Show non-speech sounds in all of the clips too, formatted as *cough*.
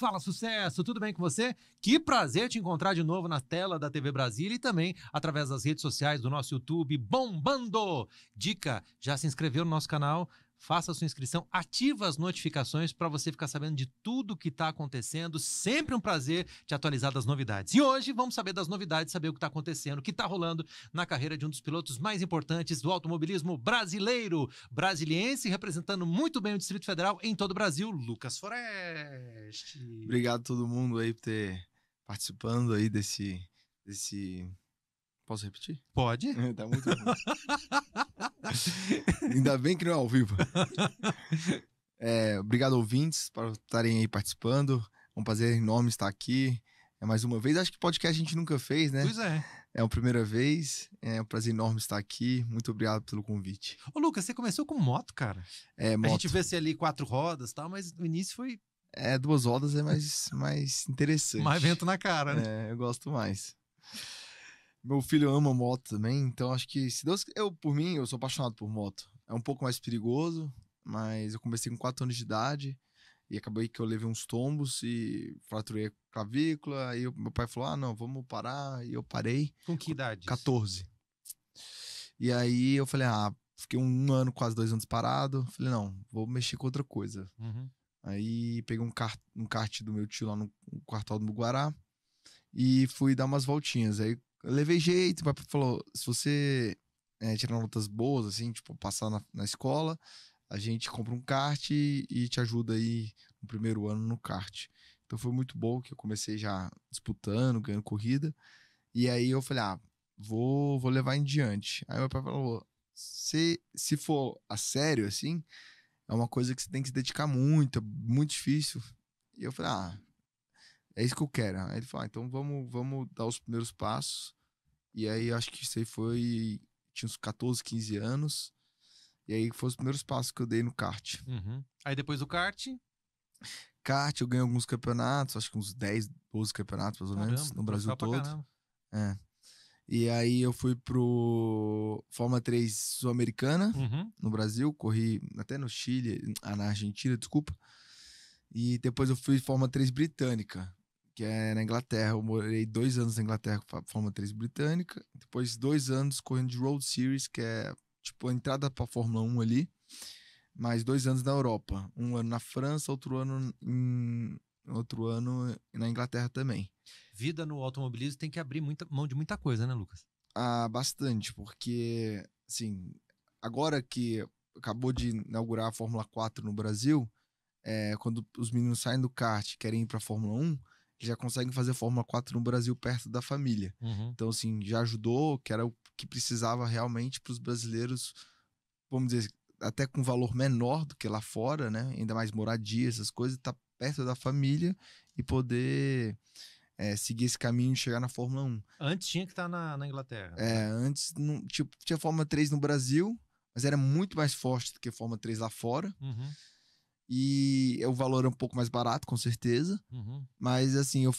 Fala sucesso, tudo bem com você? Que prazer te encontrar de novo na tela da TV Brasília e também através das redes sociais do nosso YouTube bombando. Dica, já se inscreveu no nosso canal? faça a sua inscrição, ativa as notificações para você ficar sabendo de tudo que está acontecendo. Sempre um prazer te atualizar das novidades. E hoje vamos saber das novidades, saber o que está acontecendo, o que está rolando na carreira de um dos pilotos mais importantes do automobilismo brasileiro, brasiliense, representando muito bem o Distrito Federal em todo o Brasil, Lucas Forest. Obrigado a todo mundo aí por ter participando aí desse desse Posso repetir? Pode. É, *laughs* tá muito bom. *laughs* Ainda bem que não é ao vivo. *laughs* É, obrigado, ouvintes, por estarem aí participando. É um prazer enorme estar aqui. É mais uma vez. Acho que podcast a gente nunca fez, né? Pois é. É a primeira vez. É um prazer enorme estar aqui. Muito obrigado pelo convite. Ô, Lucas, você começou com moto, cara. É, moto. A gente vê se ali quatro rodas e tal, mas no início foi. É, duas rodas é mais, mais interessante. Mais vento na cara, né? É, eu gosto mais. Meu filho ama moto também, então acho que se Deus. Eu, por mim, eu sou apaixonado por moto. É um pouco mais perigoso, mas eu comecei com 4 anos de idade e acabei que eu levei uns tombos e fraturei a clavícula. Aí meu pai falou: ah, não, vamos parar. E eu parei. Com que idade? 14. E aí eu falei: ah, fiquei um ano, quase dois anos parado. Falei: não, vou mexer com outra coisa. Uhum. Aí peguei um kart, um kart do meu tio lá no, no quartel do Muguará e fui dar umas voltinhas. Aí eu levei jeito, o papai falou, se você é, tirar notas boas, assim, tipo, passar na, na escola, a gente compra um kart e, te ajuda aí no primeiro ano no kart. Então foi muito bom que eu comecei já disputando, ganhando corrida. E aí eu falei, ah, vou, vou levar em diante. Aí meu pai falou, se, se for a sério, assim, é uma coisa que você tem que se dedicar muito, é muito difícil. E eu falei, ah, é isso que eu quero. Aí ele falou, ah, então vamos, vamos dar os primeiros passos. E aí acho que isso aí foi. Tinha uns 14, 15 anos. E aí foram os primeiros passos que eu dei no kart. Uhum. Aí depois do kart. Kart, eu ganhei alguns campeonatos, acho que uns 10, 12 campeonatos, mais ou caramba, menos, no Brasil todo. É. E aí eu fui pro Fórmula 3 Sul-Americana uhum. no Brasil, corri até no Chile, na Argentina, desculpa. E depois eu fui Fórmula 3 Britânica, que é na Inglaterra. Eu morei dois anos na Inglaterra com a Fórmula 3 britânica, depois dois anos correndo de Road Series, que é tipo a entrada para a Fórmula 1 ali, mais dois anos na Europa, um ano na França, outro ano em, outro ano na Inglaterra também. Vida no automobilismo tem que abrir muita mão de muita coisa, né, Lucas? Ah, bastante, porque assim, agora que acabou de inaugurar a Fórmula 4 no Brasil, é, quando os meninos saem do kart e querem ir para a Fórmula 1, que já conseguem fazer Fórmula 4 no Brasil perto da família. Uhum. Então, assim, já ajudou, que era o que precisava realmente para os brasileiros, vamos dizer, até com valor menor do que lá fora, né? Ainda mais moradia, essas coisas, estar tá perto da família e poder é, seguir esse caminho e chegar na Fórmula 1. Antes tinha que estar tá na, na, Inglaterra. Né? É, antes não, tipo, tinha Fórmula 3 no Brasil, mas era muito mais forte do que Fórmula 3 lá fora. Uhum. E o é valor é um pouco mais barato, com certeza. Uhum. Mas assim, eu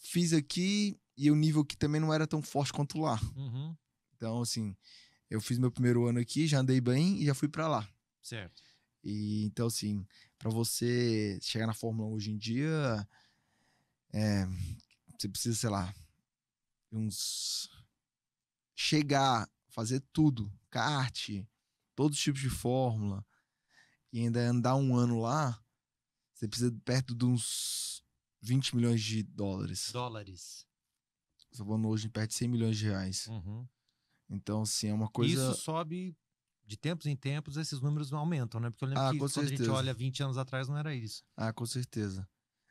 fiz aqui e o nível que também não era tão forte quanto lá. Uhum. Então, assim, eu fiz meu primeiro ano aqui, já andei bem e já fui para lá. Certo. E então, assim, para você chegar na Fórmula 1 hoje em dia, é, você precisa, sei lá, uns. chegar, fazer tudo, kart, todos os tipos de fórmula e ainda andar um ano lá, você precisa de perto de uns 20 milhões de dólares. Dólares. Estou tá falando hoje perto de 100 milhões de reais. Uhum. Então, assim, é uma coisa. Isso sobe de tempos em tempos, esses números aumentam, né? Porque eu lembro ah, que quando certeza. a gente olha 20 anos atrás não era isso. Ah, com certeza.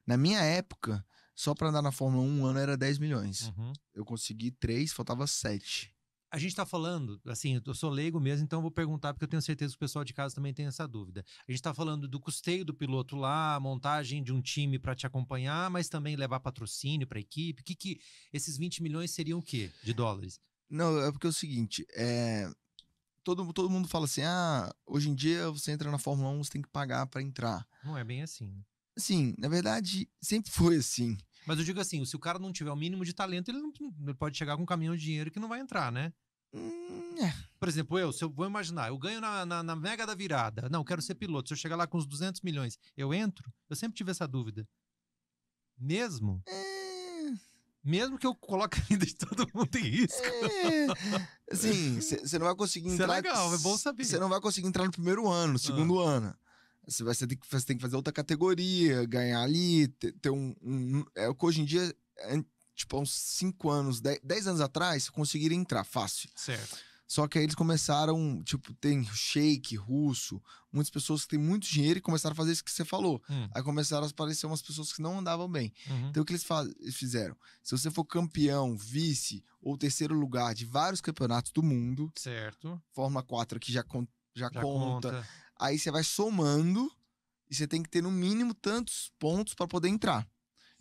Na minha época, só para andar na Fórmula 1 um ano era 10 milhões. Uhum. Eu consegui 3, faltava 7 a gente está falando, assim, eu sou leigo mesmo, então vou perguntar, porque eu tenho certeza que o pessoal de casa também tem essa dúvida. A gente está falando do custeio do piloto lá, montagem de um time para te acompanhar, mas também levar patrocínio para a equipe. Que, que esses 20 milhões seriam o quê de dólares? Não, é porque é o seguinte, é... Todo, todo mundo fala assim: ah, hoje em dia você entra na Fórmula 1, você tem que pagar para entrar. Não é bem assim. Sim, na verdade, sempre foi assim. Mas eu digo assim: se o cara não tiver o mínimo de talento, ele, não, ele pode chegar com um caminhão de dinheiro que não vai entrar, né? Hum, é. Por exemplo, eu, se eu vou imaginar, eu ganho na, na, na, mega da virada. Não, quero ser piloto. Se eu chegar lá com uns 200 milhões, eu entro? Eu sempre tive essa dúvida. Mesmo? É... Mesmo que eu coloque a vida de todo mundo em risco. É... Sim, você não vai conseguir é entrar. Isso é legal, é bom saber. Você não vai conseguir entrar no primeiro ano, no ah. segundo ah. ano. Você, vai, ter tem que, fazer outra categoria, ganhar ali, ter, ter um, um. É o que hoje em dia tipo, há uns 5 anos, 10 anos atrás, conseguiram entrar fácil. Certo. Só que aí eles começaram, tipo, tem shake russo, muitas pessoas que têm muito dinheiro e começaram a fazer isso que você falou. Hum. Aí começaram a aparecer umas pessoas que não andavam bem. Uhum. Então o que eles fizeram? Se você for campeão, vice ou terceiro lugar de vários campeonatos do mundo, certo. Fórmula 4 que já, con já, já conta. conta. Aí você vai somando e você tem que ter no mínimo tantos pontos para poder entrar.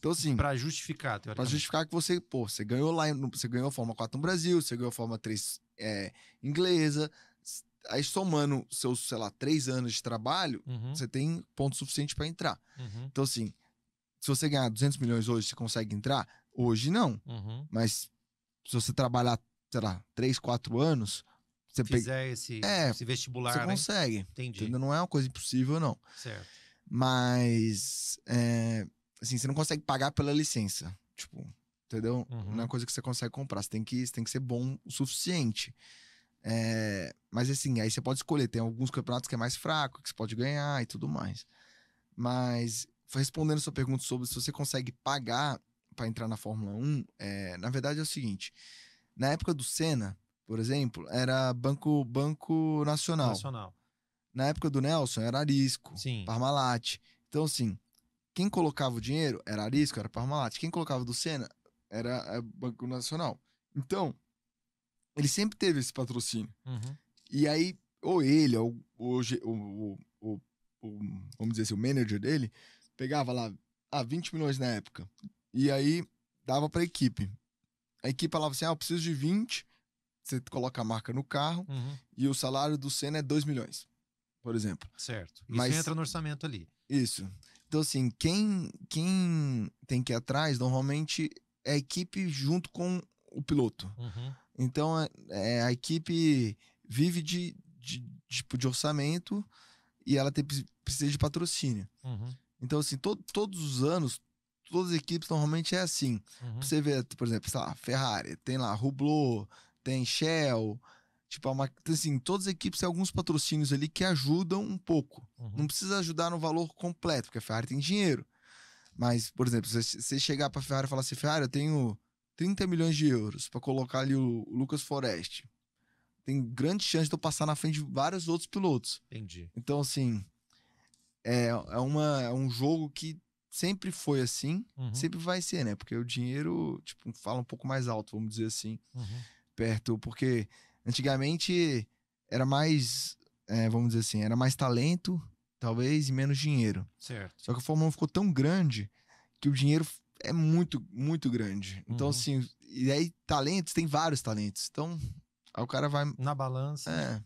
Então, assim. Pra justificar, Pra justificar que você, pô, você ganhou lá, você ganhou a Fórmula 4 no Brasil, você ganhou a Fórmula 3 é, inglesa. Aí, somando seus, sei lá, três anos de trabalho, uhum. você tem ponto suficiente para entrar. Uhum. Então, assim, se você ganhar 200 milhões hoje, você consegue entrar? Hoje não. Uhum. Mas se você trabalhar, sei lá, três quatro anos, você fizer pe... esse, é, esse vestibular. Você né? consegue. Entendi. Não é uma coisa impossível, não. Certo. Mas é, Assim, você não consegue pagar pela licença. Tipo, entendeu? Uhum. Não é uma uhum. coisa que você consegue comprar. Você tem que, você tem que ser bom o suficiente. É, mas assim, aí você pode escolher. Tem alguns campeonatos que é mais fraco, que você pode ganhar e tudo mais. Mas, respondendo a sua pergunta sobre se você consegue pagar para entrar na Fórmula 1, é, na verdade é o seguinte. Na época do Senna, por exemplo, era Banco, banco Nacional. Nacional. Na época do Nelson, era Arisco, Sim. Parmalat. Então, assim, quem colocava o dinheiro era Arisco, era Parmalat. Quem colocava do Senna era eh, Banco Nacional. Então, ele sempre teve esse patrocínio. Uhum. E aí, ou ele, ou, ou, ou, ou, vamos dizer assim, o manager dele, pegava lá ah, 20 milhões na época. E aí, dava para a equipe. A equipe falava assim: ah, eu preciso de 20. Você coloca a marca no carro uhum. e o salário do Senna é 2 milhões, por exemplo. Certo. Isso Mas, entra no orçamento ali. Isso. Então, assim, quem, quem tem que ir atrás normalmente é a equipe junto com o piloto. Uhum. Então, é, é, a equipe vive de, de, tipo, de orçamento e ela tem, precisa de patrocínio. Uhum. Então, assim, to, todos os anos, todas as equipes normalmente é assim. Uhum. Você vê, por exemplo, sei lá, Ferrari, tem lá Rublo tem Shell, Tipo, é uma, então, assim, todas as equipes têm alguns patrocínios ali que ajudam um pouco. Uhum. Não precisa ajudar no valor completo, porque a Ferrari tem dinheiro. Mas, por exemplo, se você chegar para a Ferrari e falar assim, Ferrari, eu tenho 30 milhões de euros para colocar ali o, o Lucas Forest. Tem grande chance de eu passar na frente de vários outros pilotos. Entendi. Então, assim, é, é, uma, é um jogo que sempre foi assim, uhum. sempre vai ser, né? Porque o dinheiro, tipo, fala um pouco mais alto, vamos dizer assim, uhum. perto, porque Antigamente era mais, é, vamos dizer assim, era mais talento, talvez, e menos dinheiro. Certo. Só que a Fórmula 1 ficou tão grande que o dinheiro é muito, muito grande. Então, uhum. assim, e aí talentos, tem vários talentos. Então, aí o cara vai. Na balança. É.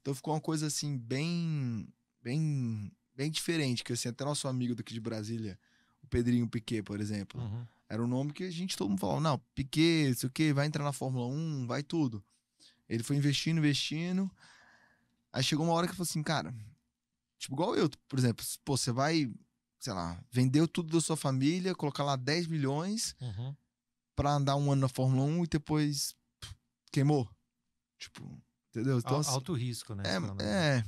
Então ficou uma coisa assim, bem. bem. bem diferente. Que assim, até nosso amigo daqui de Brasília, o Pedrinho Piquet, por exemplo. Uhum. Era um nome que a gente todo mundo falava, não, Piquet, sei o que, vai entrar na Fórmula 1, vai tudo. Ele foi investindo, investindo. Aí chegou uma hora que eu falei assim, cara, tipo, igual eu, por exemplo, pô, você vai, sei lá, vendeu tudo da sua família, colocar lá 10 milhões uhum. pra andar um ano na Fórmula 1 e depois pff, queimou. Tipo, entendeu? Então, assim, Alto risco, né? É, é,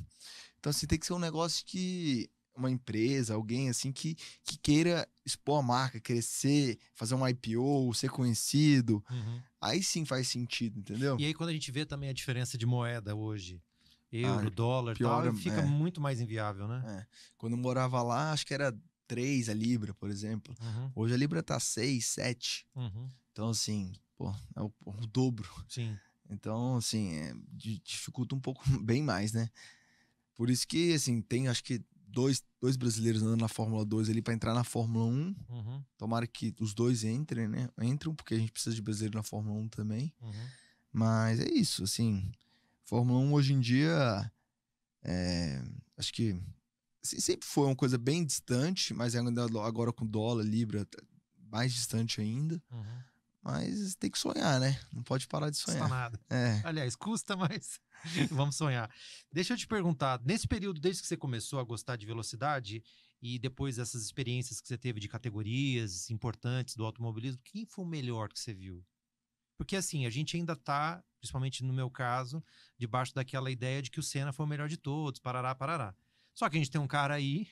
Então, assim, tem que ser um negócio que uma empresa, alguém assim que, que queira expor a marca, crescer, fazer um IPO, ser conhecido. Uhum. Aí sim faz sentido, entendeu? E aí quando a gente vê também a diferença de moeda hoje, euro, ah, dólar, pior, tal, fica é. muito mais inviável, né? É. Quando eu morava lá, acho que era 3 a libra, por exemplo. Uhum. Hoje a libra tá 6, 7. Uhum. Então assim, pô, é o, o dobro. Sim. Então, assim, é, dificulta um pouco *laughs* bem mais, né? Por isso que, assim, tem, acho que dois, dois brasileiros andando na Fórmula 2 ali para entrar na Fórmula 1. Uhum. Tomara que os dois entrem, né? Entram, porque a gente precisa de brasileiro na Fórmula 1 também. Uhum. Mas é isso, assim. Fórmula 1 hoje em dia. É, acho que assim, sempre foi uma coisa bem distante, mas agora com dólar, libra, tá mais distante ainda. Uhum. Mas tem que sonhar, né? Não pode parar de sonhar. Custa nada. *laughs* É. Aliás, custa, mas *laughs* vamos sonhar. Deixa eu te perguntar, nesse período, desde que você começou a gostar de velocidade e depois dessas experiências que você teve de categorias importantes do automobilismo, quem foi o melhor que você viu? Porque assim, a gente ainda tá, principalmente no meu caso, debaixo daquela ideia de que o Senna foi o melhor de todos, parará, parará. Só que a gente tem um cara aí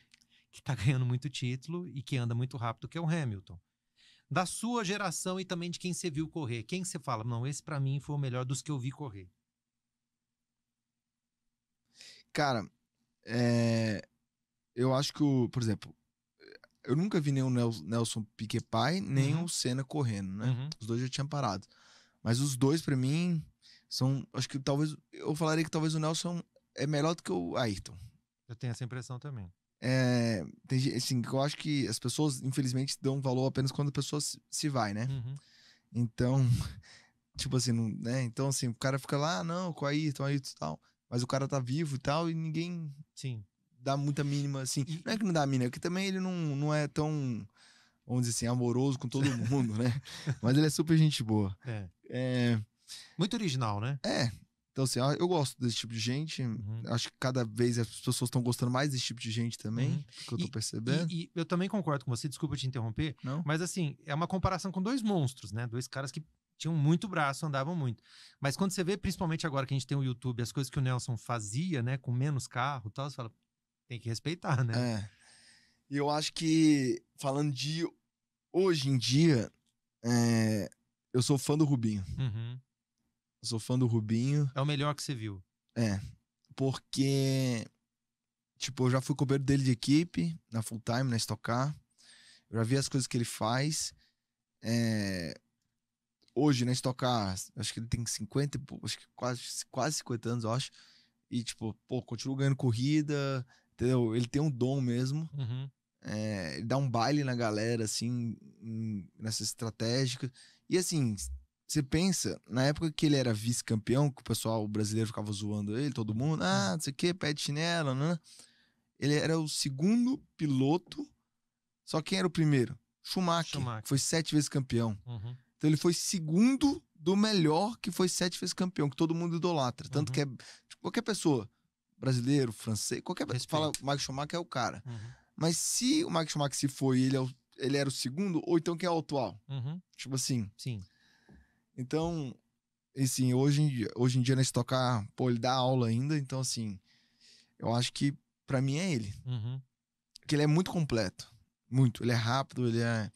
que tá *laughs* ganhando muito título e que anda muito rápido, que é o Hamilton da sua geração e também de quem você viu correr. Quem você fala, não, esse para mim foi o melhor dos que eu vi correr. Cara, é... eu acho que, o, por exemplo, eu nunca vi nem o Nelson Piquet Pai, nem uhum. o Senna correndo, né? Uhum. Os dois já tinham parado. Mas os dois, para mim, são. Acho que talvez. Eu falaria que talvez o Nelson é melhor do que o Ayrton. Eu tenho essa impressão também. É, tem, assim, eu acho que as pessoas, infelizmente, dão valor apenas quando a pessoa se, se vai, né? Uhum. Então, *laughs* tipo assim, não, né? Então, assim, o cara fica lá, ah, não, com aí, então aí e tal. Mas o cara tá vivo e tal, e ninguém Sim. dá muita mínima, assim. E... Não é que não dá mínima, é que também ele não, não é tão, vamos dizer assim, amoroso com todo mundo, né? *laughs* Mas ele é super gente boa. É. é... Muito original, né? É, então, assim, ah, eu gosto desse tipo de gente. Uhum. Acho que cada vez as pessoas estão gostando mais desse tipo de gente também, uhum. que eu tô e, percebendo. E, e, eu também concordo com você, desculpa te interromper. Não? Mas, assim, é uma comparação com dois monstros, né? Dois caras que tinham muito braço, andavam muito. Mas quando você vê, principalmente agora que a gente tem o YouTube, as coisas que o Nelson fazia, né? Com menos carro e tal, você fala, tem que respeitar, né? É. E eu acho que, falando de hoje em dia, é... eu sou fã do Rubinho. Uhum. Sou fã do Rubinho. É o melhor que você viu. É. Porque, tipo, eu já fui coberto dele de equipe, na full time, na estocar. Eu já vi as coisas que ele faz. É... Hoje, na estocar, acho que ele tem 50, acho que quase, quase 50 anos, eu acho. E, tipo, pô, continua ganhando corrida, entendeu? Ele tem um dom mesmo. Uhum. É, ele dá um baile na galera, assim, nessa estratégica. E, assim, você pensa, na época que ele era vice-campeão, que o pessoal brasileiro ficava zoando ele, todo mundo, ah, hum. não sei o que, pé de chinelo, né? Ele era o segundo piloto, só quem era o primeiro? Schumacher, Schumacher. que foi sete vezes campeão. Uhum. Então ele foi segundo do melhor que foi sete vezes campeão, que todo mundo idolatra. Tanto uhum. que é, tipo, qualquer pessoa, brasileiro, francês, qualquer pessoa fala o Mike Schumacher é o cara. Uhum. Mas se o Mike Schumacher se foi ele, é o, ele era o segundo, ou então quem é o atual? Uhum. Tipo assim. Sim. Então, assim, hoje, hoje em dia nesse né, tocar, pô, ele dá aula ainda, então assim, eu acho que para mim é ele. Uhum. Que ele é muito completo. Muito. Ele é rápido, ele é.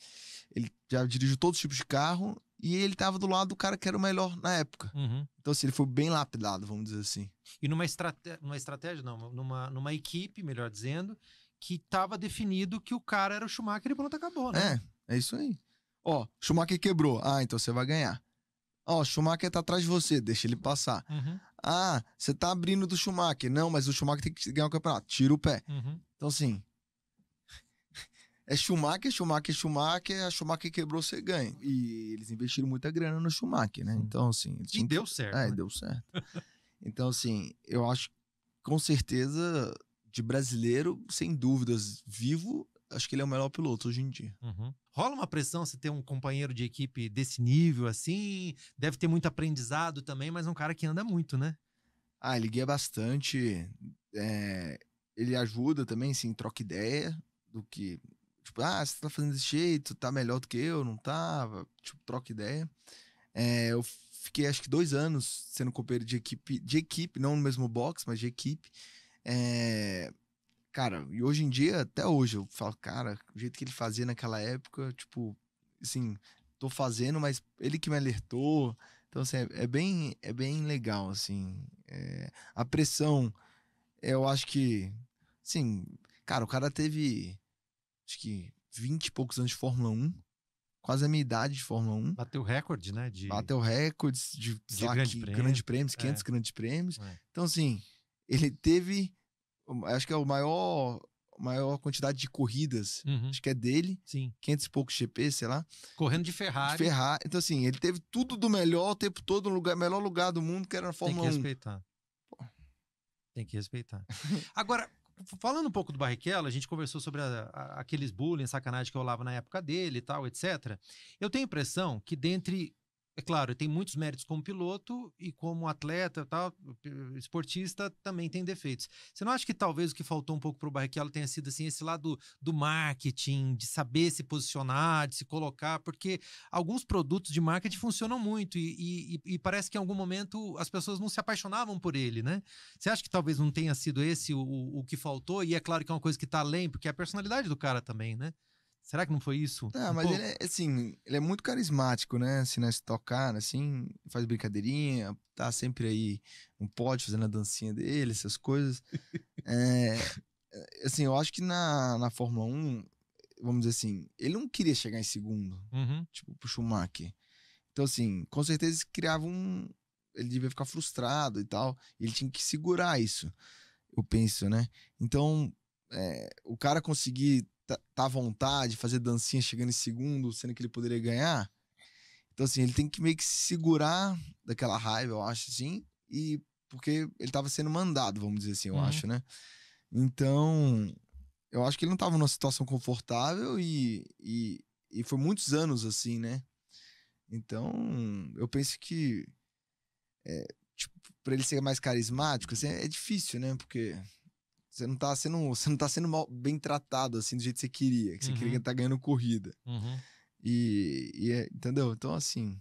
Ele já dirige todos os tipos de carro e ele tava do lado do cara que era o melhor na época. Uhum. Então, assim, ele foi bem lapidado, vamos dizer assim. E numa, estrate... numa estratégia, não, numa, numa equipe, melhor dizendo, que tava definido que o cara era o Schumacher e pronto, acabou, né? É, é isso aí. Ó, Schumacher quebrou. Ah, então você vai ganhar. Ó, oh, o Schumacher tá atrás de você, deixa ele passar. Uhum. Ah, você tá abrindo do Schumacher. Não, mas o Schumacher tem que ganhar o campeonato. Tira o pé. Uhum. Então, assim. *laughs* É Schumacher, Schumacher, Schumacher, a Schumacher quebrou, você ganha. E eles investiram muita grana no Schumacher, né? Sim. Então, assim. E deu certo. É, né? deu certo. *laughs* então, assim, eu acho com certeza, de brasileiro, sem dúvidas, vivo, acho que ele é o melhor piloto hoje em dia. Uhum. Rola uma pressão você ter um companheiro de equipe desse nível, assim? Deve ter muito aprendizado também, mas é um cara que anda muito, né? Ah, ele guia bastante. É, ele ajuda também, assim, troca ideia do que. Tipo, ah, você tá fazendo desse jeito, tá melhor do que eu, não tava? Tá? Tipo, troca ideia. É, eu fiquei acho que dois anos sendo companheiro de equipe, de equipe, não no mesmo box, mas de equipe. É, Cara, e hoje em dia, até hoje, eu falo, cara, o jeito que ele fazia naquela época, tipo, assim, tô fazendo, mas ele que me alertou. Então, assim, é, é bem, é bem legal, assim. É, a pressão, eu acho que, assim, cara, o cara teve, acho que, 20 e poucos anos de Fórmula 1 quase a minha idade de Fórmula 1. Bateu recorde, né? De... Bateu recordes de, de grandes grandes prêmios, 500 é. grandes prêmios. É. Então, assim, ele teve Acho que é o maior maior quantidade de corridas, uhum. acho que é dele. Sim. 500 e poucos GP, sei lá. Correndo de Ferrari. De Ferrari. Então, assim, ele teve tudo do melhor o tempo todo no lugar, melhor lugar do mundo, que era na Fórmula 1. Tem que 1. respeitar. Pô. Tem que respeitar. *laughs* Agora, falando um pouco do Barrichello, a gente conversou sobre a, a, aqueles bullying, sacanagem que eu lavo na época dele e tal, etc. Eu tenho a impressão que dentre é claro, tem muitos méritos como piloto e como atleta, tal, esportista, também tem defeitos. Você não acha que talvez o que faltou um pouco para o Barrichello tenha sido assim, esse lado do marketing, de saber se posicionar, de se colocar? Porque alguns produtos de marketing funcionam muito e, e, e parece que em algum momento as pessoas não se apaixonavam por ele, né? Você acha que talvez não tenha sido esse o, o que faltou? E é claro que é uma coisa que está além, porque é a personalidade do cara também, né? Será que não foi isso? Ah, mas ele é, assim, ele é muito carismático, né? Assim, né? Se tocar, assim, faz brincadeirinha, tá sempre aí um pote fazendo a dancinha dele, essas coisas. *laughs* É, é, assim, eu acho que na, na Fórmula 1, vamos dizer assim, ele não queria chegar em segundo, uhum. tipo pro Schumacher. Então, assim, com certeza criava um. Ele devia ficar frustrado e tal. Ele tinha que segurar isso, eu penso, né? Então, é, o cara conseguir Tá, tá, à vontade, fazer dancinha chegando em segundo, sendo que ele poderia ganhar. Então, assim, ele tem que meio que se segurar daquela raiva, eu acho, assim, e porque ele tava sendo mandado, vamos dizer assim, eu uhum. acho, né? Então, eu acho que ele não tava numa situação confortável e, e, e foi muitos anos assim, né? Então, eu penso que é, tipo, para ele ser mais carismático, assim, é difícil, né? Porque você não tá sendo, você não tá sendo mal, bem tratado assim do jeito que você queria, que você queria estar uhum. tá ganhando corrida. Uhum. E, e é, entendeu? Então, assim,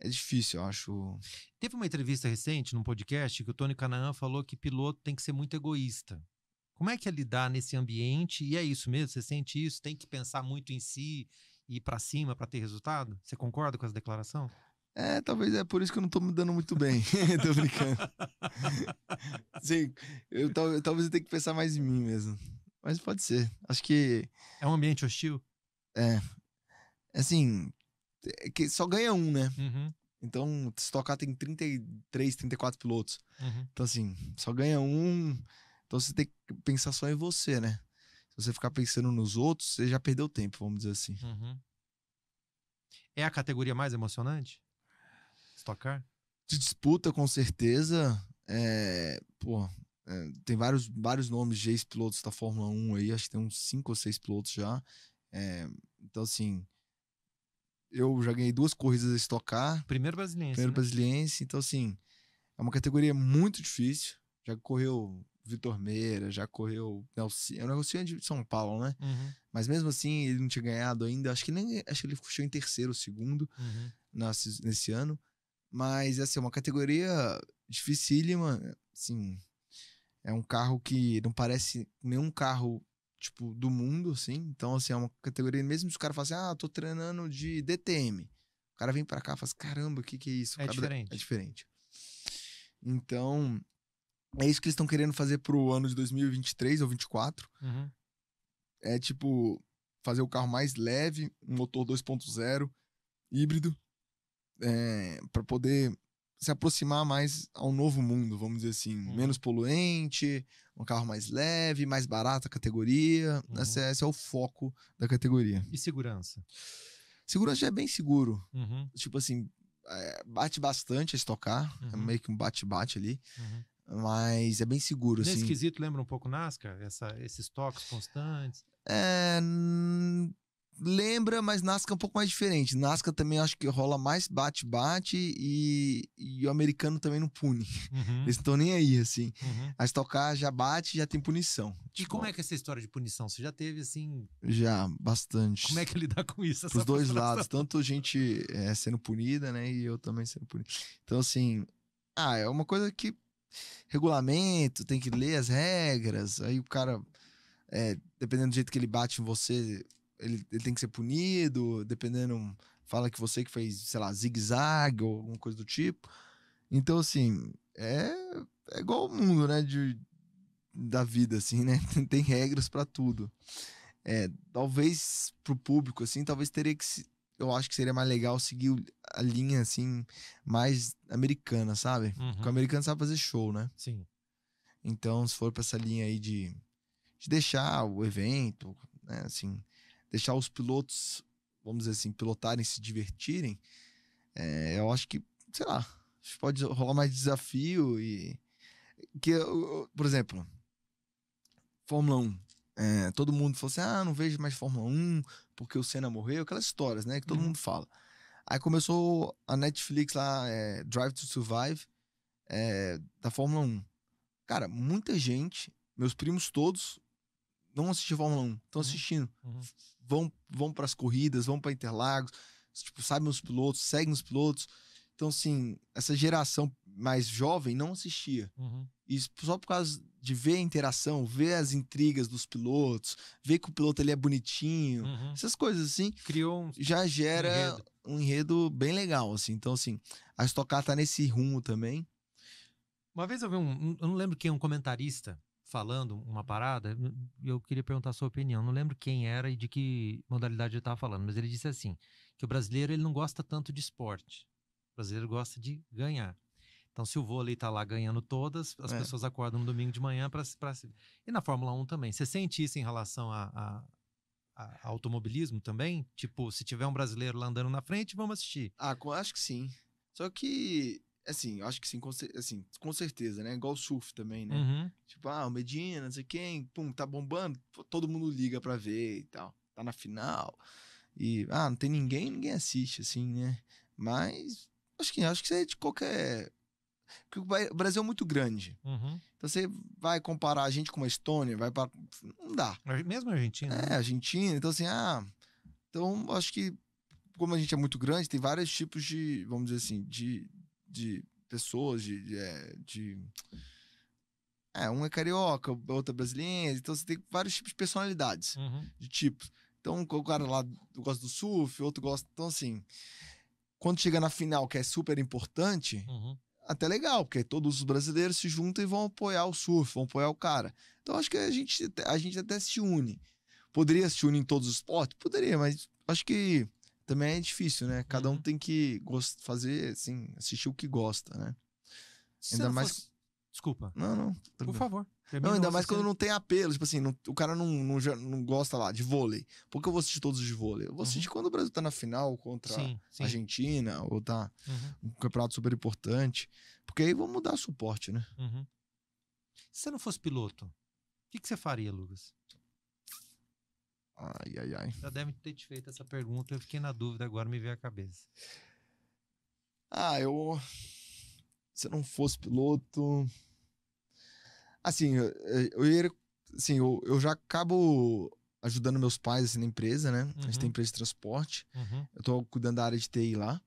é difícil, eu acho. Teve uma entrevista recente num podcast que o Tony Canaan falou que piloto tem que ser muito egoísta. Como é que é lidar nesse ambiente? E é isso mesmo, você sente isso, tem que pensar muito em si e ir para cima para ter resultado? Você concorda com essa declaração? É, talvez é por isso que eu não tô me dando muito bem. *laughs* tô brincando. *laughs* Sim, eu, talvez eu tenha que pensar mais em mim mesmo. Mas pode ser. Acho que. É um ambiente hostil? É. Assim, é que só ganha um, né? Uhum. Então, Stock tocar tem 33, 34 pilotos. Uhum. Então, assim, só ganha um. Então, você tem que pensar só em você, né? Se você ficar pensando nos outros, você já perdeu tempo, vamos dizer assim. Uhum. É a categoria mais emocionante? Stock Car? De disputa, com certeza. É, pô, é, tem vários, vários nomes de ex-pilotos da Fórmula 1 aí, acho que tem uns 5 ou 6 pilotos já. É, então, assim, eu já ganhei duas corridas da Stock Car. Primeiro brasileiro Primeiro né? então, assim, é uma categoria muito difícil. Já correu Vitor Meira, já correu Nelson, o é um é de São Paulo, né? Uhum. Mas mesmo assim, ele não tinha ganhado ainda. Acho que nem acho que ele ficou em terceiro ou segundo uhum. nesse, nesse ano. Mas, assim, é uma categoria dificílima, assim. É um carro que não parece nenhum carro, tipo, do mundo, assim. Então, assim, é uma categoria, mesmo se o cara fala assim, ah, tô treinando de DTM. O cara vem para cá e fala assim, caramba, o que que é isso? É cara, diferente. É diferente. Então, é isso que eles estão querendo fazer pro ano de 2023 ou 2024. Uhum. É, tipo, fazer o carro mais leve, um motor 2.0, híbrido é, eh, para poder se aproximar mais ao novo mundo, vamos dizer assim, uhum. menos poluente, um carro mais leve, mais barato a categoria. Uhum. Esse, é, esse, é o foco da categoria. E segurança? Segurança já é bem seguro. Uhum. Tipo assim, é, bate bastante a estocar, é uhum. meio que um bate-bate ali. Uhum. Mas é bem seguro, Nesse assim. Nesse quesito lembra um pouco NASCAR? Essa, esses toques constantes? É, lembra, mas Nasca é um pouco mais diferente. Nasca também acho que rola mais bate-bate e, e, o americano também não pune. Uhum. Eles estão nem aí, assim. Uhum. A estocar já bate já tem punição. E tipo, como é que é essa história de punição? Você já teve, assim... Já, bastante. Como é que é lidar com isso? Os dois lados. Tanto gente é, sendo punida, né? E eu também sendo punido. Então, assim... Ah, é uma coisa que... Regulamento, tem que ler as regras. Aí o cara... É, dependendo do jeito que ele bate em você, ele, ele tem que ser punido, dependendo, fala que você que fez, sei lá, zigue-zague ou alguma coisa do tipo. Então, assim, é, é igual o mundo, né, de, da vida, assim, né? *laughs* Tem regras para tudo. É, talvez pro público, assim, talvez teria que. Eu acho que seria mais legal seguir a linha, assim, mais americana, sabe? Uhum. Porque o uhum. americano sabe fazer show, né? Sim. Então, se for pra essa linha aí de, de deixar o evento, né, assim, deixar os pilotos, vamos dizer assim, pilotarem, se divertirem, é, eu acho que, sei lá, pode rolar mais desafio e. Que, por exemplo, Fórmula 1. É, todo mundo falou assim: ah, não vejo mais Fórmula 1 porque o Senna morreu, aquelas histórias, né? Que todo uhum. mundo fala. Aí começou a Netflix lá, é, Drive to Survive, é, da Fórmula 1. Cara, muita gente, meus primos todos, não assistiam Fórmula 1, estão uhum. assistindo. Uhum vão, vão para as corridas, vão para Interlagos, tipo, sabem os pilotos, seguem os pilotos. Então, assim, essa geração mais jovem não assistia. Uhum. só por causa de ver a interação, ver as intrigas dos pilotos, ver que o piloto ele é bonitinho, uhum. essas coisas assim, criou um... já gera enredo. um enredo bem legal, assim. Então, assim, a Stock Car tá nesse rumo também. Uma vez eu vi um, eu não lembro quem, é um comentarista falando uma parada, hum, hum, eu queria perguntar a sua opinião. Não lembro quem era e de que modalidade ele estava falando, mas ele disse assim, que o brasileiro ele não gosta tanto de esporte. O brasileiro gosta de ganhar. Então, se o vôlei tá lá ganhando todas, as é. pessoas acordam no domingo de manhã para se. E na Fórmula 1 também. Você sente isso em relação a, a, a, automobilismo também? Tipo, se tiver um brasileiro lá andando na frente, vamos assistir. Ah, acho que sim. Só que Assim, eu acho que sim, com, assim, com certeza, né? Igual o surf também, né? Uhum. Tipo, ah, o Medina, não sei quem, pum, tá bombando, todo mundo liga pra ver e tal. Tá na final. E, ah, não tem ninguém, ninguém assiste, assim, né? Mas, acho que acho que isso é de qualquer. Porque o Brasil é muito grande. Uhum. Então você vai comparar a gente com a Estônia, vai para. Não dá. Mesmo a Argentina. É, né? Argentina. Então, assim, ah. Então, acho que como a gente é muito grande, tem vários tipos de, vamos dizer assim, de, de pessoas, de, de, é, de é, um é carioca, outra é brasileira, então você tem vários tipos de personalidades, uhum. de tipos. Então, o cara lá gosta do surf, outro gosta. Então, assim, quando chega na final, que é super importante, uhum. até legal, porque todos os brasileiros se juntam e vão apoiar o surf, vão apoiar o cara. Então, acho que a gente, a gente até se une. Poderia se unir em todos os esportes? Poderia, mas acho que também é difícil, né? Cada uhum. um tem que fazer, assim, assistir o que gosta, né? Se ainda mais. Fosse... Desculpa. Não, não. Por favor. Não, ainda mais quando não tem apelo. Tipo assim, não, o cara não, não, não gosta lá de vôlei. Por que eu vou assistir todos os de vôlei? Eu vou assistir uhum. quando o Brasil tá na final contra sim, sim. a Argentina, ou tá uhum. um campeonato super importante. Porque aí vou mudar suporte, né? Uhum. Se você não fosse piloto, o que, que você faria, Lucas? Ai, ai, ai. Já deve ter te feito essa pergunta, eu fiquei na dúvida, agora me veio a cabeça. Ah, eu. Se eu não fosse piloto. Assim, eu, eu, assim, eu, eu já acabo ajudando meus pais assim, na empresa, né? Uhum. A gente tem uhum. empresa de transporte. Uhum. Eu tô cuidando da área de TI lá.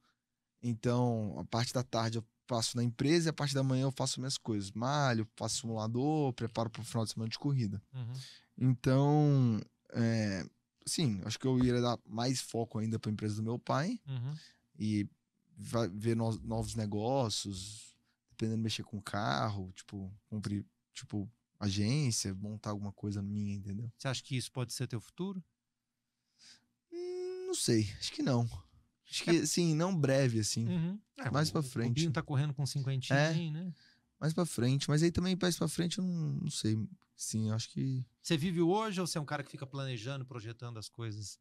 Então, a parte da tarde eu passo na empresa e a parte da manhã eu faço minhas coisas. Malho, faço simulador, preparo para o final de semana de corrida. Uhum. Então, é, sim, acho que eu iria dar mais foco ainda para a empresa do meu pai uhum. e ver no, novos negócios, dependendo de mexer com carro, tipo, cumprir, tipo, agência, montar alguma coisa minha, entendeu? Você acha que isso pode ser teu futuro? Hum, não sei, acho que não. Acho é. que, é... sim, não breve, assim. Uhum. É, mais para frente. O Binho tá correndo com cinquentinho, é. né? mais para frente. Mas aí também mais para frente eu não, não sei. Sim, acho que. Você vive hoje ou você é um cara que fica planejando, projetando as coisas?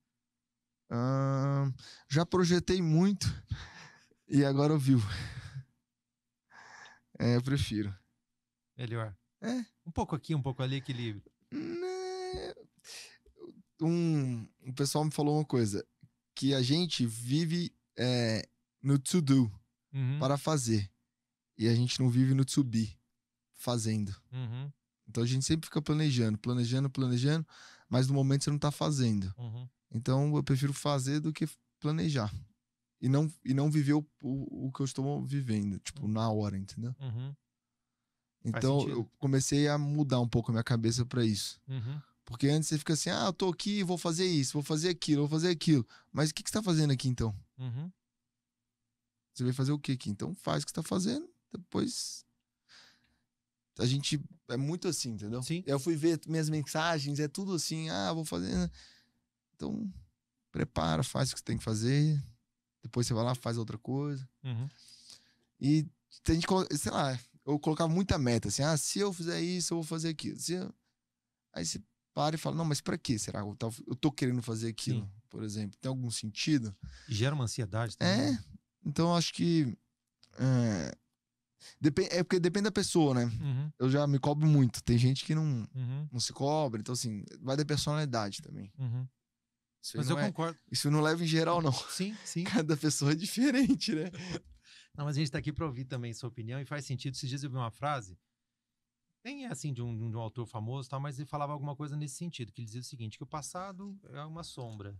já projetei muito *laughs* e agora eu vivo. É, eu prefiro. Melhor. É. Um pouco aqui, um pouco ali, equilíbrio. Né, um, um pessoal me falou uma coisa: que a gente vive é, no to do, uhum. para fazer e a gente não vive no tsubi, fazendo. Uhum. Então a gente sempre fica planejando, planejando, planejando, mas no momento você não está fazendo. Uhum. Então eu prefiro fazer do que planejar. E não, e não viver o, o, o que eu estou vivendo, tipo, uhum. na hora, entendeu? Uhum. Então eu comecei a mudar um pouco a minha cabeça para isso. Uhum. Porque antes você fica assim, ah, eu tô aqui, vou fazer isso, vou fazer aquilo, vou fazer aquilo. Mas o que, que você tá fazendo aqui então? Uhum. Você vai fazer o que aqui? Então faz o que você tá fazendo depois. A gente é muito assim, entendeu? Sim. Eu fui ver minhas mensagens, é tudo assim, ah, vou fazer. Né? Então, prepara, faz o que você tem que fazer. Depois você vai lá, faz outra coisa. Uhum. E a gente, sei lá, eu colocava muita meta, assim, ah, se eu fizer isso, eu vou fazer aquilo. Se eu... Aí você para e fala, não, mas para que será? Eu, eu tô querendo fazer aquilo, Sim. por exemplo. Tem algum sentido? gera uma ansiedade também. É, né? então acho que é, Depende, é porque depende da pessoa, né? Uhum. Eu já me cobro muito. Tem gente que não, uhum. não se cobra. Então, assim, vai da personalidade também. Uhum. Mas eu é, concordo. Isso não leva em geral, não. Sim, sim. *laughs* Cada pessoa é diferente, né? *laughs* Não, mas a gente tá aqui para ouvir também sua opinião e faz sentido. Esses dias eu vi uma frase, nem é assim de um, de um autor famoso, tal, mas ele falava alguma coisa nesse sentido, que ele dizia o seguinte, que o passado é uma sombra,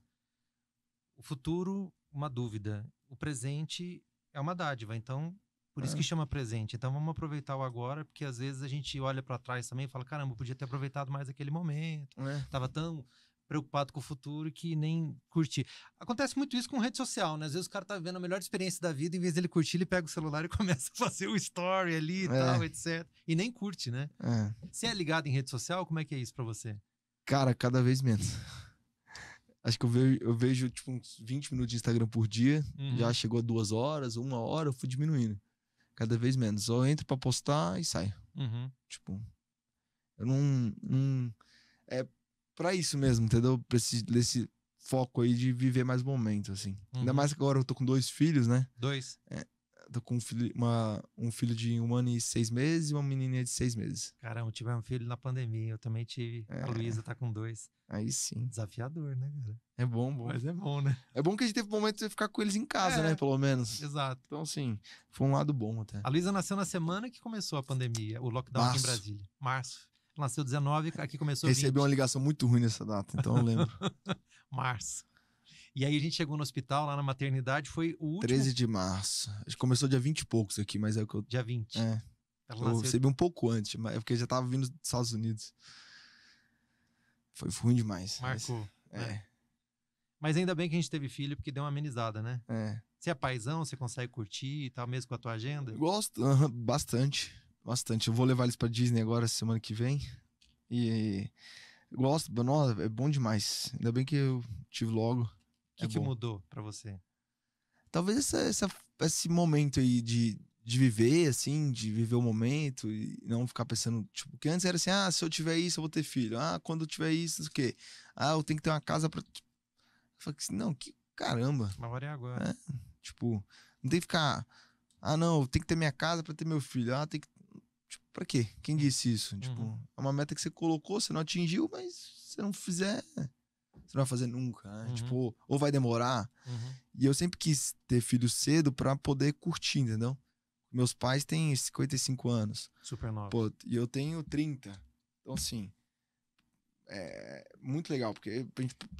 o futuro uma dúvida, o presente é uma dádiva. Então, por isso que chama presente. Então vamos aproveitar o agora, porque às vezes a gente olha para trás também e fala: caramba, podia ter aproveitado mais aquele momento. É. Tava tão preocupado com o futuro que nem curti. Acontece muito isso com rede social, né? Às vezes o cara tá vivendo a melhor experiência da vida, em vez dele curtir, ele pega o celular e *laughs* começa a fazer o story ali e é. tal, etc. E nem curte, né? É. Você é ligado em rede social? Como é que é isso para você? Cara, cada vez menos. *laughs* Acho que eu vejo, eu vejo tipo, uns 20 minutos de Instagram por dia. Uhum. Já chegou a duas horas, uma hora, eu fui diminuindo cada vez menos. Ou entro para postar e saio. Uhum. Tipo, eu não, não. É pra isso mesmo, entendeu? Pra esse, desse foco aí de viver mais momentos assim. Uhum. Ainda mais que agora eu tô com dois filhos, né? Dois. É, tô com um filho, uma, um filho de um ano e seis meses e uma menininha de seis meses. Caramba, tive um filho na pandemia, eu também tive. É. A Luísa tá com dois. Aí sim. Desafiador, né, cara? É bom, bom. Mas é bom, né? É bom que a gente teve um momento de ficar com eles em casa, é, né, pelo menos. Exato. Então, assim, foi um lado bom até. A Luísa nasceu na semana que começou a pandemia, o lockdown Março. aqui em Brasília. Março. Nasceu 19, aqui começou Recebi uma ligação muito ruim nessa data, então eu lembro. *laughs* Março. E aí a gente chegou no hospital, lá na maternidade, foi o último... 13 de março. Começou dia 20 e poucos aqui, mas é o que eu... Dia 20. É. Ela eu recebi um pouco antes, mas é porque já tava vindo dos Estados Unidos. Foi ruim demais. Marcou. Mas... É. é. Mas ainda bem que a gente teve filho, porque deu uma amenizada, né? É. Você é paizão, você consegue curtir e tal, mesmo com a tua agenda? Eu gosto, uh -huh, bastante. Bastante. Eu vou levar eles pra Disney agora, semana que vem. E gosto, nossa, é bom demais. Ainda bem que eu tive logo que, é que mudou para você? Talvez essa, essa, esse momento aí de, de viver, assim, de viver o momento e não ficar pensando, tipo, que antes era assim, ah, se eu tiver isso, eu vou ter filho. Ah, quando eu tiver isso, o quê? Ah, eu tenho que ter uma casa pra... Eu falei assim, não, que caramba. Mas agora é agora. É, tipo, não tem que ficar... Ah, não, eu tenho que ter minha casa para ter meu filho. Ah, tem que... Tipo, pra quê? Quem disse isso? Tipo, uhum. é uma meta que você colocou, você não atingiu, mas se não fizer você não vai fazer nunca, né? uhum. Tipo, ou vai demorar. Uhum. E eu sempre quis ter filho cedo para poder curtir, entendeu? Meus pais têm 55 anos. Super novo. e eu tenho 30. Então, assim, é muito legal, porque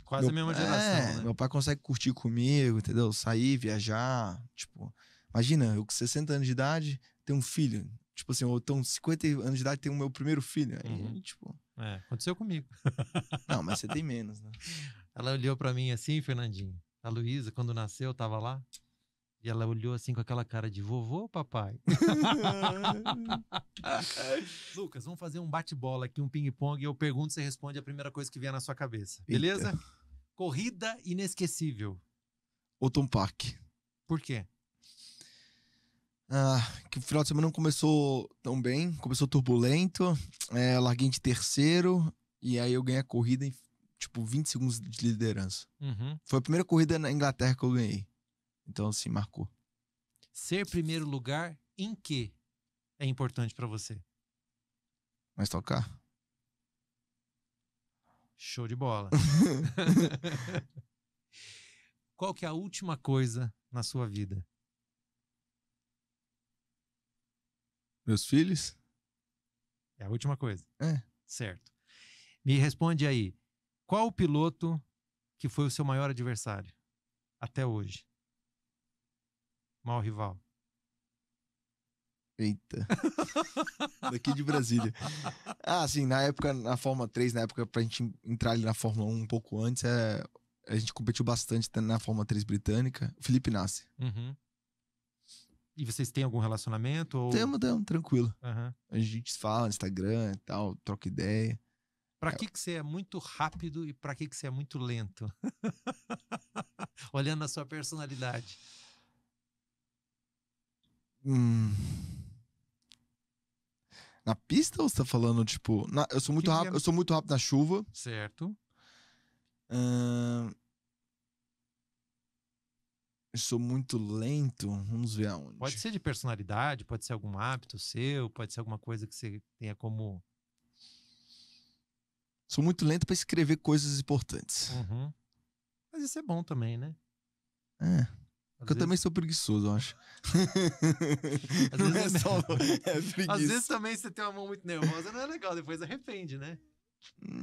Quase meu, a mesma é, geração, é, né? Meu pai consegue curtir comigo, entendeu? Sair, viajar, tipo... Imagina, eu com 60 anos de idade, ter um filho. Tipo assim, ou então 50 anos de idade, ter o meu primeiro filho. Aí, uhum. tipo... É, aconteceu comigo. *laughs* Não, mas você tem menos, né? Ela olhou para mim assim, Fernandinho. A Luísa, quando nasceu, eu tava lá. E ela olhou assim com aquela cara de vovô, papai. *laughs* Lucas, vamos fazer um bate-bola aqui, um ping-pong. E eu pergunto, você responde a primeira coisa que vier na sua cabeça. Beleza? Eita. Corrida inesquecível. Oton Park. Por quê? Ah, que o final de semana não começou tão bem, começou turbulento, é, larguei de terceiro e aí eu ganhei a corrida em tipo 20 segundos de liderança. Uhum. Foi a primeira corrida na Inglaterra que eu ganhei. Então, assim, marcou. Ser primeiro lugar em que é importante para você? Mas tocar. Show de bola. *laughs* *laughs* Qual que é a última coisa na sua vida Meus filhos? É a última coisa. É. Certo. Me responde aí. Qual o piloto que foi o seu maior adversário até hoje? Mal rival. Eita. *laughs* Daqui de Brasília. Ah, sim, na época, na Fórmula 3, na época, pra gente entrar ali na Fórmula 1 um pouco antes, é, a gente competiu bastante na Fórmula 3 britânica. Felipe Nasce. Uhum. E vocês têm algum relacionamento? Ou... Temos, temos, tranquilo. Uhum. A gente fala no Instagram e tal, troca ideia. Pra é que, que você é muito rápido e pra que, que você é muito lento? *laughs* Olhando a sua personalidade. Hum. Na pista ou você tá falando, tipo. Na, eu, sou muito rápido, é... eu sou muito rápido na chuva. Certo. Hum, eu sou muito lento, vamos ver aonde. Pode ser de personalidade, pode ser algum hábito seu, pode ser alguma coisa que você tenha como. Sou muito lento para escrever coisas importantes. Uhum. Mas isso é bom também, né? É. Porque eu também sou preguiçoso, eu acho. Às vezes *laughs* é, só... *laughs* é preguiça. Às vezes também você tem uma mão muito nervosa, não é legal, depois arrepende, né?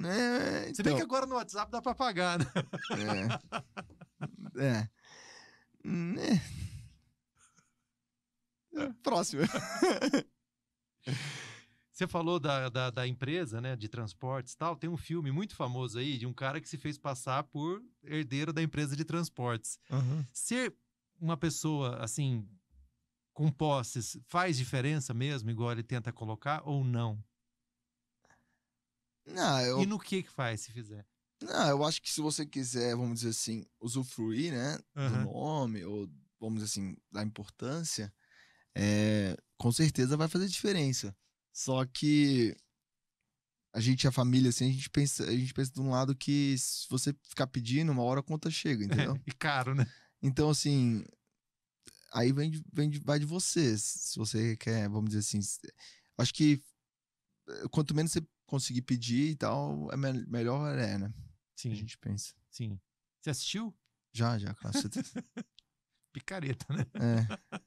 É, então... Se bem que então. agora no WhatsApp dá pra apagar. né? É. é. Né? *laughs* Próximo. *laughs* Você falou da, da, da, empresa, né, de transportes e tal. Tem um filme muito famoso aí de um cara que se fez passar por herdeiro da empresa de transportes. Uhum. Ser uma pessoa, assim, com posses, faz diferença mesmo, igual ele tenta colocar, ou não? não ah, eu... E no que que faz se fizer? Não, eu acho que se você quiser, vamos dizer assim, usufruir, né, uhum. do nome, ou vamos dizer assim, da importância, é, com certeza vai fazer diferença. Só que a gente, a família, assim, a gente pensa, a gente pensa de um lado que se você ficar pedindo, uma hora a conta chega, entendeu? *laughs* e caro, né? Então, assim, aí vem, vem vai de você. Se você quer, vamos dizer assim, acho que eh, quanto menos você conseguir pedir e tal, é me melhor é, né? Sim. A gente pensa. Sim. Você assistiu? Já, já, *laughs* certeza. Picareta, né?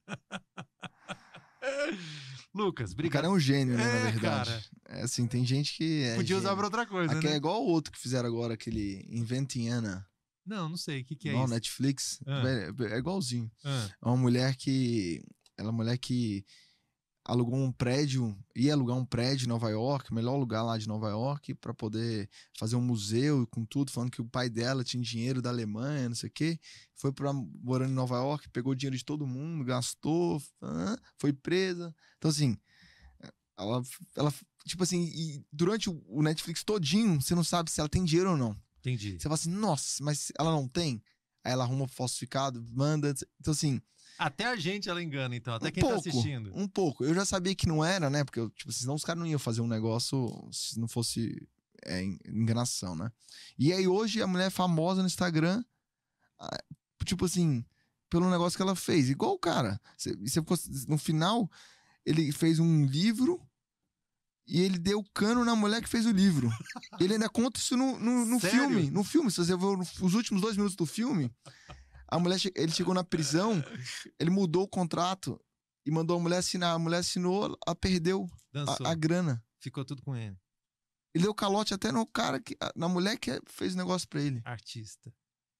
É. *laughs* Lucas, obrigado. O cara é um gênio, né, é, na verdade. Cara. É assim, tem gente que. É Podia gênio. usar pra outra coisa. Aqui é né? é igual o outro que fizeram agora, aquele Inventiana. Não, não sei. O que, que é não, isso? Netflix. Ah. É, é igualzinho. Ah. É uma mulher que. Ela é uma mulher que alugou um prédio, ia alugar um prédio em Nova York, o melhor lugar lá de Nova York, para poder fazer um museu com tudo, falando que o pai dela tinha dinheiro da Alemanha, não sei o quê. Foi para morando em Nova York, pegou dinheiro de todo mundo, gastou, foi presa. Então, assim, ela, ela tipo assim, durante o Netflix todinho, você não sabe se ela tem dinheiro ou não. Entendi. Você fala assim, nossa, mas ela não tem? Aí ela arruma falsificado, manda. Então, assim, até a gente ela engana, então, até um quem tá pouco, tá assistindo. Um pouco. Eu já sabia que não era, né? Porque, tipo, assim, senão os caras não iam fazer um negócio se não fosse é, enganação, né? E aí hoje a mulher é famosa no Instagram, tipo assim, pelo negócio que ela fez. Igual o cara. No final, ele fez um livro e ele deu cano na mulher que fez o livro. Ele ainda conta isso no, no, no *laughs* filme. No filme, se você ver os últimos dois minutos do filme, a mulher, ele chegou na prisão, ele mudou o contrato e mandou a mulher assinar. A mulher assinou, a perdeu a, a, grana. Ficou tudo com ele. Ele deu calote até no cara que, na mulher que fez o negócio pra ele. Artista.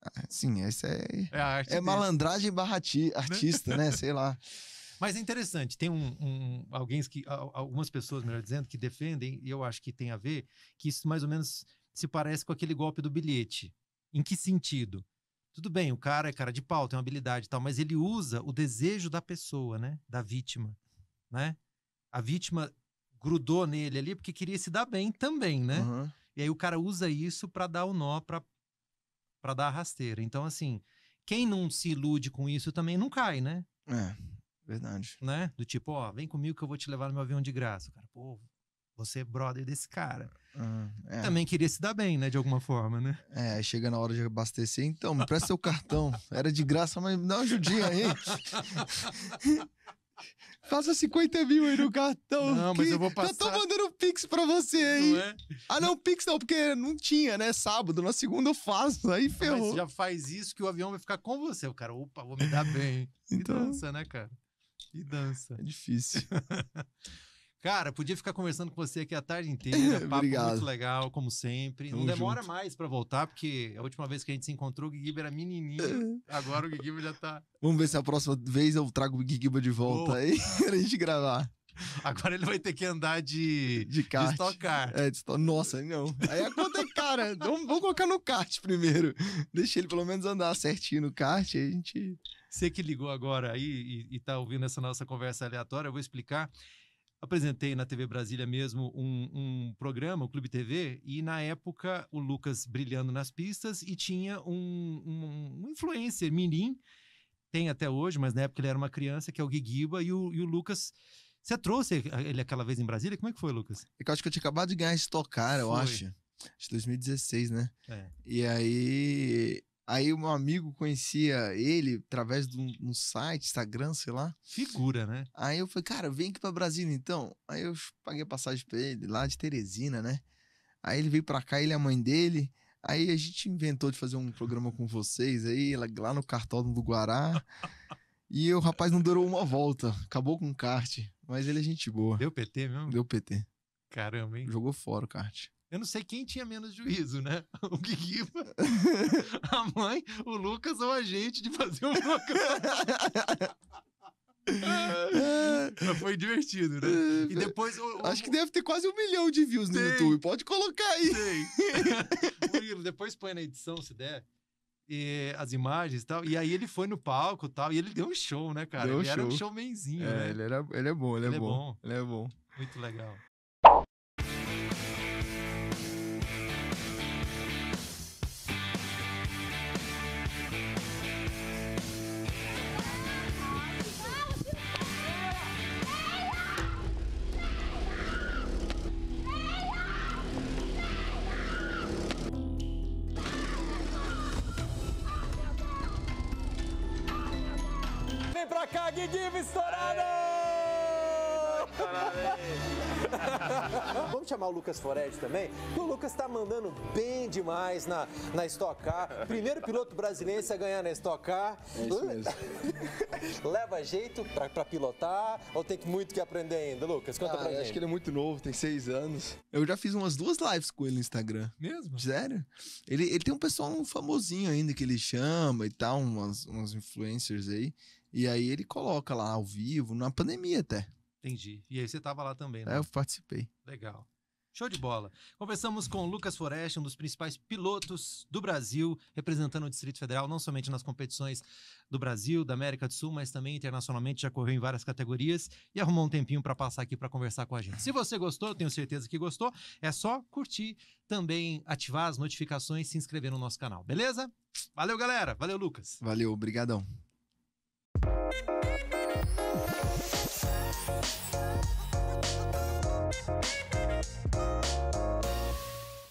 Ah, sim, essa é. É, a é malandragem barra né? artista, né? Sei lá. *laughs* Mas é interessante, tem um, um, alguém que algumas pessoas, melhor dizendo, que defendem, e eu acho que tem a ver, que isso mais ou menos se parece com aquele golpe do bilhete. Em que sentido? Tudo bem, o cara é cara de pau, tem uma habilidade e tal, mas ele usa o desejo da pessoa, né? Da vítima, né? A vítima grudou nele ali porque queria se dar bem também, né? Uhum. E aí o cara usa isso para dar o nó, para dar a rasteira. Então, assim, quem não se ilude com isso também não cai, né? É, verdade. Né? Do tipo, ó, vem comigo que eu vou te levar no meu avião de graça. O cara, pô, você é brother desse cara. Ah, é. Também queria se dar bem, né? De alguma forma, né? É, chega na hora de abastecer. Então, me presta seu cartão. Era de graça, mas me dá uma ajudinha aí. *laughs* Faça 50 mil aí no cartão. Não, mas eu vou passar. Eu tô mandando um Pix pra você aí. Não é? Ah, não, Pix não, porque não tinha, né? Sábado, na segunda eu faço. Aí ah, ferrou. Mas já faz isso que o avião vai ficar com você. O cara, opa, vou me dar bem. Então... E dança, né, cara? E dança. É difícil. *laughs* Cara, podia ficar conversando com você aqui a tarde inteira. *laughs* Papo Obrigado. muito legal, como sempre. Tamo não demora junto. mais para voltar, porque a última vez que a gente se encontrou, o Guiguiba era menininho. *laughs* Agora o Guiguiba já tá. Vamos ver se a próxima vez eu trago o Guiguiba de volta oh. aí *laughs* pra gente gravar. Agora ele vai ter que andar de. De kart. De estocar. É, de estocar. Nossa, não. Aí a conta é cara. vamos, vamos colocar no kart primeiro. Deixa ele pelo menos andar certinho no kart, aí a gente. Você que ligou agora aí e, e tá ouvindo essa nossa conversa aleatória, eu vou explicar apresentei na TV Brasília mesmo um, um programa, o Clube TV, e na época o Lucas brilhando nas pistas e tinha um, um, um influencer mirim, tem até hoje, mas na época ele era uma criança, que é o Guiguiba, e o, e o Lucas você trouxe ele aquela vez em Brasília? Como é que foi, Lucas? É eu acho que eu tinha acabado de ganhar esse tocar, eu acho. Acho 2016, né? É. E aí Aí o meu amigo conhecia ele através de um, um, site, Instagram, sei lá. Figura, né? Aí eu falei, cara, vem aqui pra Brasília então. Aí eu paguei a passagem pra ele, lá de Teresina, né? Aí ele veio pra cá, ele é a mãe dele. Aí a gente inventou de fazer um programa com vocês aí, lá no cartódromo do Guará. e o rapaz não durou uma volta, acabou com o kart. Mas ele é gente boa. Deu PT mesmo? Deu PT. Caramba, hein? Jogou fora o kart. Eu não sei quem tinha menos juízo, né? *laughs* O Guiguiba, *laughs* a mãe, o Lucas ou a gente de fazer o *laughs* programa. foi divertido, né? É, e depois. O, o... Acho que deve ter quase um milhão de views no YouTube. Pode colocar aí. Tem. Murilo, depois põe na edição, se der. E, as imagens e tal. E aí ele foi no palco e tal. E ele deu um show, né, cara? Deu ele era um showmanzinho, é, né? Ele, era, ele é bom, ele, é ele é, bom. é bom. Ele é bom. Muito legal. vem pra cá, Guiguinho estourado! Vamos chamar o Lucas Forest também? o Lucas tá mandando bem demais na, na Stock Car. Primeiro piloto brasileiro a ganhar na Stock Car. É isso mesmo. *laughs* Leva jeito pra, pra, pilotar ou tem muito que aprender ainda, Lucas? Conta ah, pra gente. Acho que ele é muito novo, tem seis anos. Eu já fiz umas duas lives com ele no Instagram. Mesmo? Sério? Ele, ele tem um pessoal famosinho ainda que ele chama e tal, umas, umas influencers aí. E aí ele coloca lá ao vivo, na pandemia até. Entendi. E aí você estava lá também, né? É, eu participei. Legal. Show de bola. Conversamos com o Lucas Forest, um dos principais pilotos do Brasil, representando o Distrito Federal, não somente nas competições do Brasil, da América do Sul, mas também internacionalmente, já correu em várias categorias e arrumou um tempinho para passar aqui para conversar com a gente. Se você gostou, tenho certeza que gostou, é só curtir, também ativar as notificações e se inscrever no nosso canal, beleza? Valeu, galera. Valeu, Lucas. Valeu, obrigadão. Música